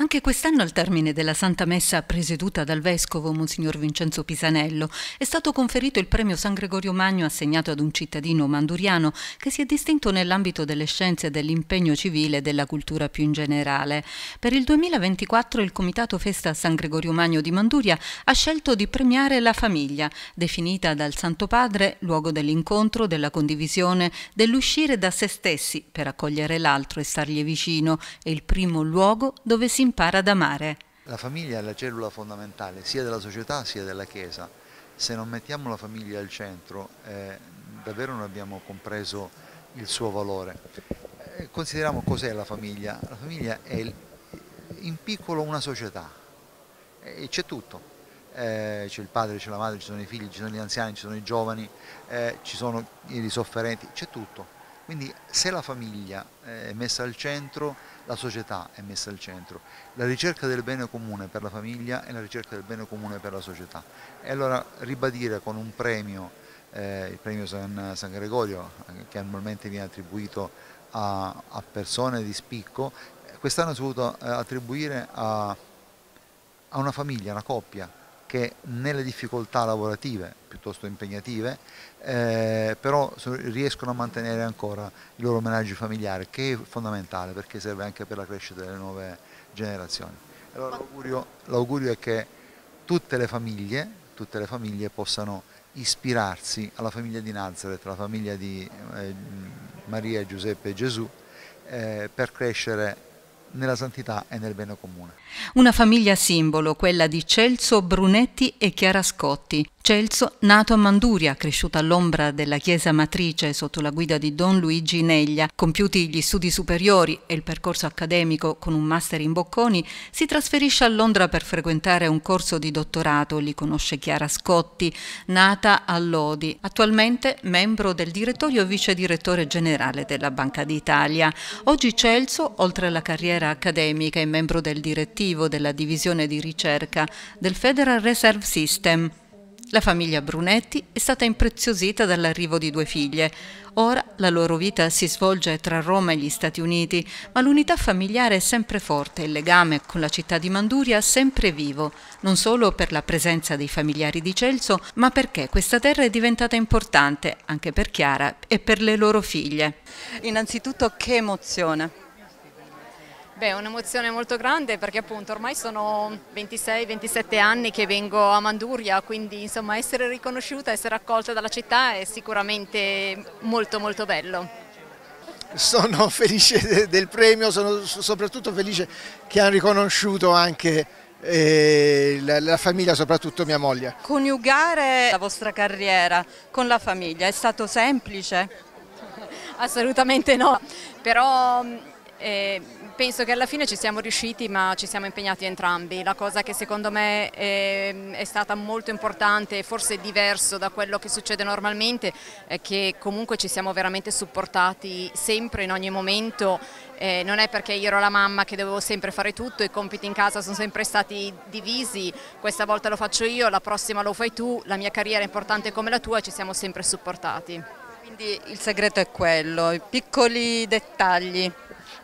Anche quest'anno al termine della Santa Messa presieduta dal Vescovo Monsignor Vincenzo Pisanello è stato conferito il premio San Gregorio Magno assegnato ad un cittadino manduriano che si è distinto nell'ambito delle scienze dell'impegno civile e della cultura più in generale. Per il 2024 il Comitato Festa San Gregorio Magno di Manduria ha scelto di premiare la famiglia, definita dal Santo Padre luogo dell'incontro, della condivisione, dell'uscire da se stessi per accogliere l'altro e stargli vicino, e il primo luogo dove si impara ad amare. La famiglia è la cellula fondamentale sia della società sia della Chiesa. Se non mettiamo la famiglia al centro, eh, davvero non abbiamo compreso il suo valore. Eh, consideriamo cos'è la famiglia. La famiglia è in piccolo una società e c'è tutto. Eh, c'è il padre, c'è la madre, ci sono i figli, ci sono gli anziani, ci sono i giovani, eh, ci sono i sofferenti, c'è tutto quindi se la famiglia eh, è messa al centro, la società è messa al centro. La ricerca del bene comune per la famiglia è la ricerca del bene comune per la società. E allora ribadire con un premio, eh, il premio San, San, Gregorio, eh, che annualmente viene attribuito a, a persone di spicco, eh, quest'anno si è voluto attribuire a, a una famiglia, a una coppia, che nelle difficoltà lavorative piuttosto impegnative eh, però riescono a mantenere ancora il loro menaggio familiare che è fondamentale perché serve anche per la crescita delle nuove generazioni. Allora, l'augurio, è che tutte le, famiglie, tutte le famiglie possano ispirarsi alla famiglia di Nazareth, alla famiglia di eh, Maria, Giuseppe e Gesù eh, per crescere nella santità e nel bene comune. Una famiglia simbolo, quella di Celso Brunetti e Chiara Scotti. Celso, nato a Manduria, cresciuto all'ombra della chiesa matrice sotto la guida di Don Luigi Neglia, compiuti gli studi superiori e il percorso accademico con un master in Bocconi, si trasferisce a Londra per frequentare un corso di dottorato. Lì conosce Chiara Scotti, nata a Lodi, attualmente membro del direttorio e vice direttore generale della Banca d'Italia. Oggi Celso, oltre alla carriera carriera accademica e membro del direttivo della divisione di ricerca del Federal Reserve System. La famiglia Brunetti è stata impreziosita dall'arrivo di due figlie. Ora la loro vita si svolge tra Roma e gli Stati Uniti, ma l'unità familiare è sempre forte e il legame con la città di Manduria è sempre vivo, non solo per la presenza dei familiari di Celso, ma perché questa terra è diventata importante anche per Chiara e per le loro figlie. Innanzitutto che emozione! Beh, è un'emozione molto grande perché appunto ormai sono 26-27 anni che vengo a Manduria, quindi insomma essere riconosciuta, essere accolta dalla città è sicuramente molto molto bello sono felice del premio, sono soprattutto felice che hanno riconosciuto anche eh, la, la, famiglia, soprattutto mia moglie. Coniugare la vostra carriera con la famiglia è stato semplice? Assolutamente no, però... Mm, eh penso che alla fine ci siamo riusciti ma ci siamo impegnati entrambi. La cosa che secondo me è, ehm, è stata molto importante e forse diverso da quello che succede normalmente è che comunque ci siamo veramente supportati sempre in ogni momento. Eh, non è perché io ero la mamma che dovevo sempre fare tutto, i compiti in casa sono sempre stati divisi, questa volta lo faccio io, la prossima lo fai tu, la mia carriera è importante come la tua e ci siamo sempre supportati. Quindi il segreto è quello, i piccoli dettagli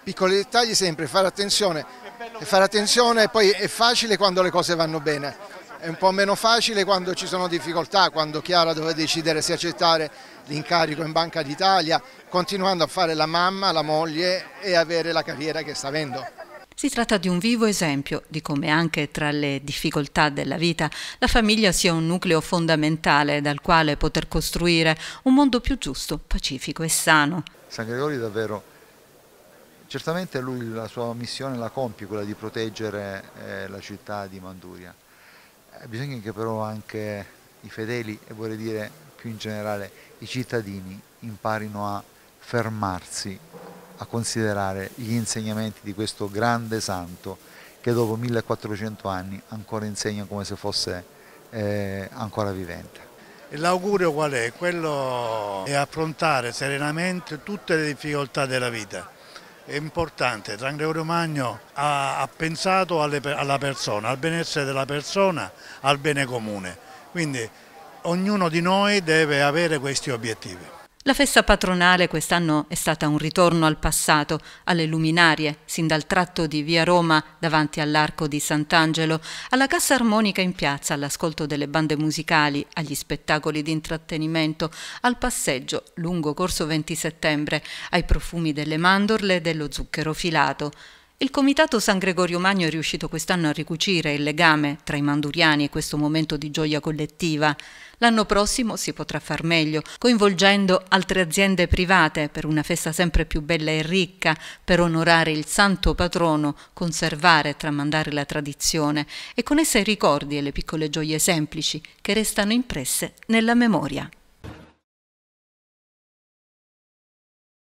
piccoli dettagli sempre, fare attenzione, E fare attenzione poi è facile quando le cose vanno bene, è un po' meno facile quando ci sono difficoltà, quando Chiara deve decidere se accettare l'incarico in Banca d'Italia, continuando a fare la mamma, la moglie e avere la carriera che sta avendo. Si tratta di un vivo esempio di come anche tra le difficoltà della vita la famiglia sia un nucleo fondamentale dal quale poter costruire un mondo più giusto, pacifico e sano. San Gregorio davvero certamente lui la sua missione la compie, quella di proteggere eh, la città di Manduria. Eh, bisogna che però anche i fedeli e vorrei dire più in generale i cittadini imparino a fermarsi, a considerare gli insegnamenti di questo grande santo che dopo 1400 anni ancora insegna come se fosse eh, ancora vivente. L'augurio qual è? Quello è affrontare serenamente tutte le difficoltà della vita è importante, Trangreo Romagno ha, ha pensato alle, alla persona, al benessere della persona, al bene comune, quindi ognuno di noi deve avere questi obiettivi. La festa patronale quest'anno è stata un ritorno al passato, alle luminarie, sin dal tratto di via Roma davanti all'Arco di Sant'Angelo, alla cassa armonica in piazza, all'ascolto delle bande musicali, agli spettacoli di intrattenimento, al passeggio lungo corso 20 settembre, ai profumi delle mandorle e dello zucchero filato. Il Comitato San Gregorio Magno è riuscito quest'anno a ricucire il legame tra i manduriani e questo momento di gioia collettiva. L'anno prossimo si potrà far meglio, coinvolgendo altre aziende private per una festa sempre più bella e ricca, per onorare il santo patrono, conservare e tramandare la tradizione e con essa i ricordi e le piccole gioie semplici che restano impresse nella memoria.